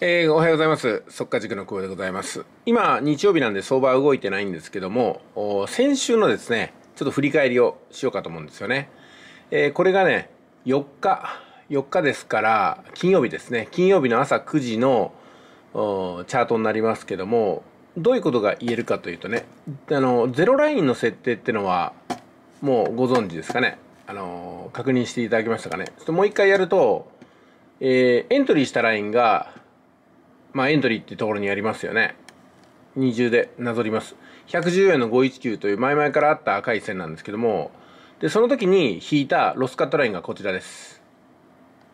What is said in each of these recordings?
えー、おはようございます。速稼塾の久保でございます。今、日曜日なんで相場は動いてないんですけども、先週のですね、ちょっと振り返りをしようかと思うんですよね。えー、これがね、4日、4日ですから、金曜日ですね。金曜日の朝9時のチャートになりますけども、どういうことが言えるかというとね、あの、ゼロラインの設定ってのは、もうご存知ですかね。あの、確認していただけましたかね。ちょっともう一回やると、えー、エントリーしたラインがまあ、エントリーってところにありますよね。二重でなぞります。114円の519という前々からあった赤い線なんですけども、で、その時に引いたロスカットラインがこちらです。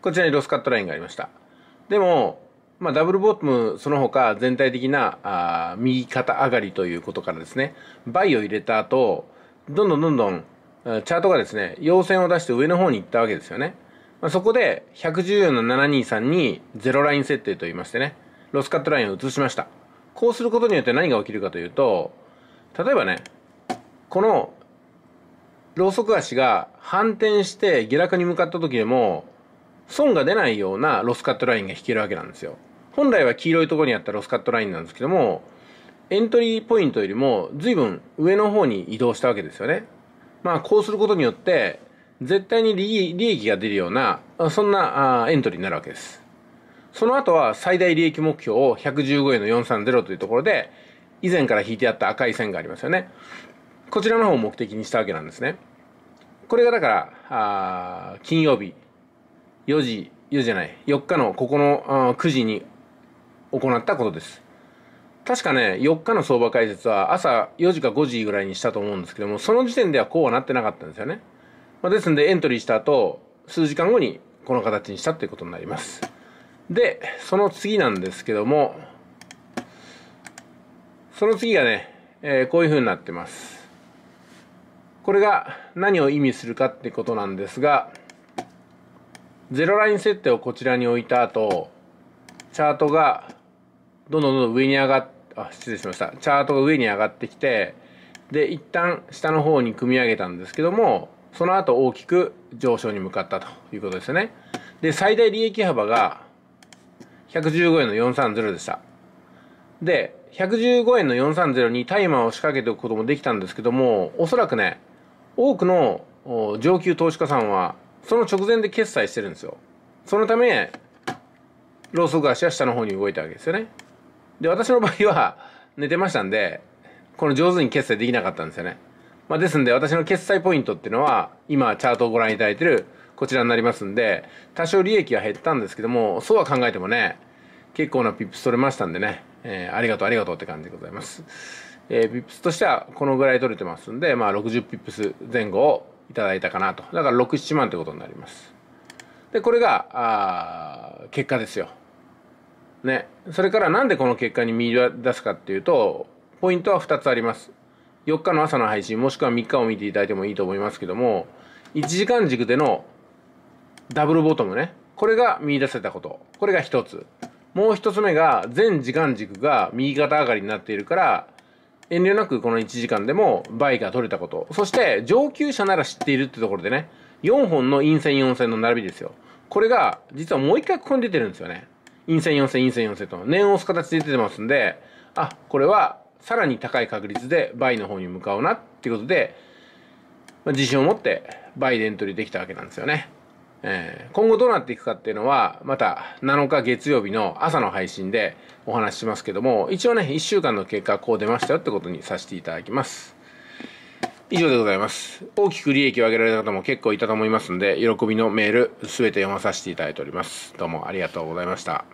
こちらにロスカットラインがありました。でも、まあ、ダブルボトム、その他全体的なあ右肩上がりということからですね、倍を入れた後、どんどんどんどんチャートがですね、陽線を出して上の方に行ったわけですよね。まあ、そこで114の723に0ライン設定と言いましてね、ロスカットラインを移しましたこうすることによって何が起きるかというと例えばねこのロウソク足が反転して下落に向かった時でも損が出ないようなロスカットラインが引けるわけなんですよ本来は黄色いところにあったロスカットラインなんですけどもエントリーポイントよりも随分上の方に移動したわけですよねまあこうすることによって絶対に利益が出るようなそんなエントリーになるわけですその後は最大利益目標を115円の430というところで、以前から引いてあった赤い線がありますよね。こちらの方を目的にしたわけなんですね。これがだから、あ金曜日、4時、4じゃない、4日のここの9時に行ったことです。確かね、4日の相場解説は朝4時か5時ぐらいにしたと思うんですけども、その時点ではこうはなってなかったんですよね。まあ、ですんでエントリーした後、数時間後にこの形にしたっていうことになります。で、その次なんですけども、その次がね、えー、こういう風になってます。これが何を意味するかってことなんですが、ゼロライン設定をこちらに置いた後、チャートがどんどんどんどん上に上がっ、あ、失礼しました。チャートが上に上がってきて、で、一旦下の方に組み上げたんですけども、その後大きく上昇に向かったということですよね。で、最大利益幅が115円の430でした。で、115円の430にタイマーを仕掛けておくこともできたんですけども、おそらくね、多くの上級投資家さんは、その直前で決済してるんですよ。そのため、ローソク足は下の方に動いたわけですよね。で、私の場合は、寝てましたんで、この上手に決済できなかったんですよね。まあ、ですんで、私の決済ポイントっていうのは、今、チャートをご覧いただいてる、こちらになりますんで、多少利益は減ったんですけども、そうは考えてもね、結構なピップス取れましたんでね、えー、ありがとうありがとうって感じでございます。えー、ピップスとしてはこのぐらい取れてますんで、まあ60ピップス前後をいただいたかなと。だから6、7万ってことになります。で、これが、あ結果ですよ。ね。それからなんでこの結果に見出すかっていうと、ポイントは2つあります。4日の朝の配信、もしくは3日を見ていただいてもいいと思いますけども、1時間軸でのダブルボトムね。これが見出せたこと。これが1つ。もう1つ目が全時間軸が右肩上がりになっているから遠慮なくこの1時間でも倍が取れたことそして上級者なら知っているってところでね4本の陰線4線の並びですよこれが実はもう1回ここに出てるんですよね陰線4線陰線4線と念を押す形で出てますんであこれはさらに高い確率で倍の方に向かうなっていうことで自信を持って倍でエントリーできたわけなんですよね。えー、今後どうなっていくかっていうのは、また7日月曜日の朝の配信でお話ししますけども、一応ね、1週間の結果こう出ましたよってことにさせていただきます。以上でございます。大きく利益を上げられた方も結構いたと思いますんで、喜びのメール、全て読まさせていただいております。どうもありがとうございました。